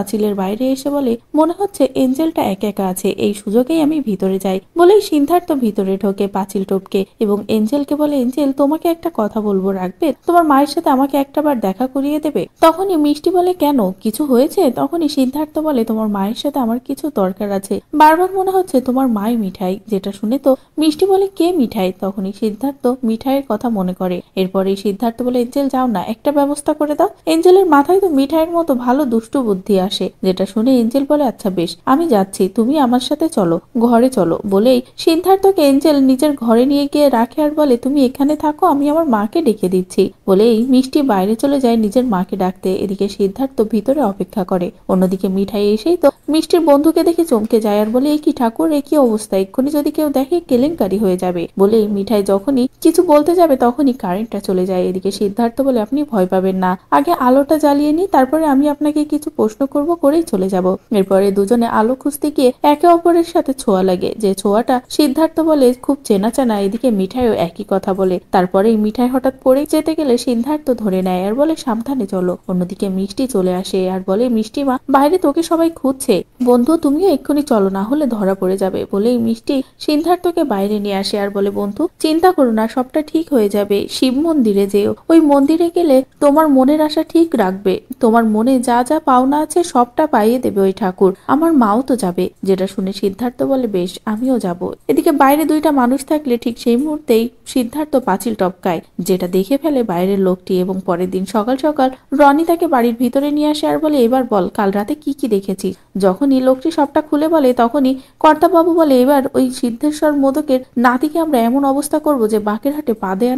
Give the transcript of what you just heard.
পাঁচিলের বাইরে এসে বলে মনে হচ্ছে এঞ্জেলটা একা একা আছে এই সুযোগেই আমি ভিতরে যাই বলেই সিদ্ধার্থ ভিতরে ঢোকে পাঁচিল টোপকে এবং এঞ্জেলকে বলে এঞ্জেল তোমাকে একটা কথা বলবো রাখবে তোমার মায়ের সাথে আমাকে একটাবার দেখা করিয়ে দেবে তখনই মিষ্টি বলে কেন কিছু হয়েছে তখনই সিদ্ধার্থ বলে তোমার মায়ের সাথে আমার কিছু দরকার আছে বারবার মনে হচ্ছে তোমার মায় মিঠাই যেটা শুনে তো মিষ্টি বলে কে মিঠাই তখনই সিদ্ধার্থ মিঠাইয়ের কথা মনে করে এরপরে সিদ্ধার্থ বলে এঞ্জেল যাও না একটা ব্যবস্থা করে দাও এঞ্জেলের মাথায় তো মিঠাইয়ের মতো ভালো দুষ্টু বুদ্ধি আসে যেটা শুনে এঞ্জেল বলে আচ্ছা বেশ আমি যাচ্ছি তুমি আমার সাথে চলো ঘরে চলো বলেই সিদ্ধার্থকে এঞ্জেল নিজের ঘরে নিয়ে গিয়ে রাখে আর বলে তুমি এখানে থাকো আমি আমার মাকে ডেকে দিচ্ছি বলেই মিষ্টি বাইরে চলে যায় নিজের মাকে ডাকতে এদিকে সিদ্ধার্থ ভিতরে অপেক্ষা করে অন্যদিকে মিঠাই এসেই তো মিষ্টির বন্ধুকে দেখে চমকে যায় আর বলে এই কি ঠাকুর এ কি অবস্থা এক্ষুনি যদি কেউ দেখে কেলেঙ্কারি হয়ে যাবে বলেই মিঠাই যখনই কিছু বলতে যাবে তখনই কারেন্টটা চলে যায় এদিকে সিদ্ধার্থ বলে আপনি ভয় পাবেন না আগে আলোটা জ্বালিয়ে নি তারপরে আমি আপনাকে কিছু প্রশ্ন করব করেই চলে যাব এরপরে দুজনে আলো খুঁজতে গিয়ে একে অপরের সাথে ছোঁয়া লাগে যে ছোঁয়াটা সিদ্ধার্থ বলে খুব চেনা চেনা এদিকে মিঠাইও একই কথা বলে তারপরে মিঠাই হঠাৎ পড়ে যেতে গেলে সিদ্ধার্থ ধরে নেয় আর বলে সাবধানে চলো অন্যদিকে মিষ্টি চলে আসে আর বলে মিষ্টি মা বাইরে তোকে সবাই খুঁজছে বন্ধু তুমিও এক্ষুনি চলো না হলে ধরা পড়ে যাবে বলেই মিষ্টি সিদ্ধার্থকে বাইরে নিয়ে আসে আর বলে বন্ধু চিন্তা করো না সবটা ঠিক হয়ে যাবে শিব মন্দিরে যেও ওই মন্দিরে গেলে তোমার মনের আশা ঠিক রাখবে তোমার মনে যা যা পাওনা আছে সবটা পাইয়ে দেবে ওই ঠাকুর আমার মাও তো যাবে যেটা শুনে সিদ্ধার্থ বলে বেশ আমিও যাব এদিকে বাইরে দুইটা মানুষ থাকলে ঠিক সেই মুহূর্তেই সিদ্ধার্থ পাঁচিল টপকায় যেটা দেখে ফেলে বাইরের লোকটি এবং পরের দিন সকাল সকাল রনি তাকে বাড়ির ভিতরে নিয়ে আসে আর বলে এবার বল কাল রাতে কি কি দেখেছি যখনই লোকটি সবটা খুলে বলে তখনই কর্তাবাবু বলে এবার ওই সিদ্ধেশ্বর মোদকের নাতিকে আমরা এমন অবস্থা করব যে বাকের হাটে পা দেয়া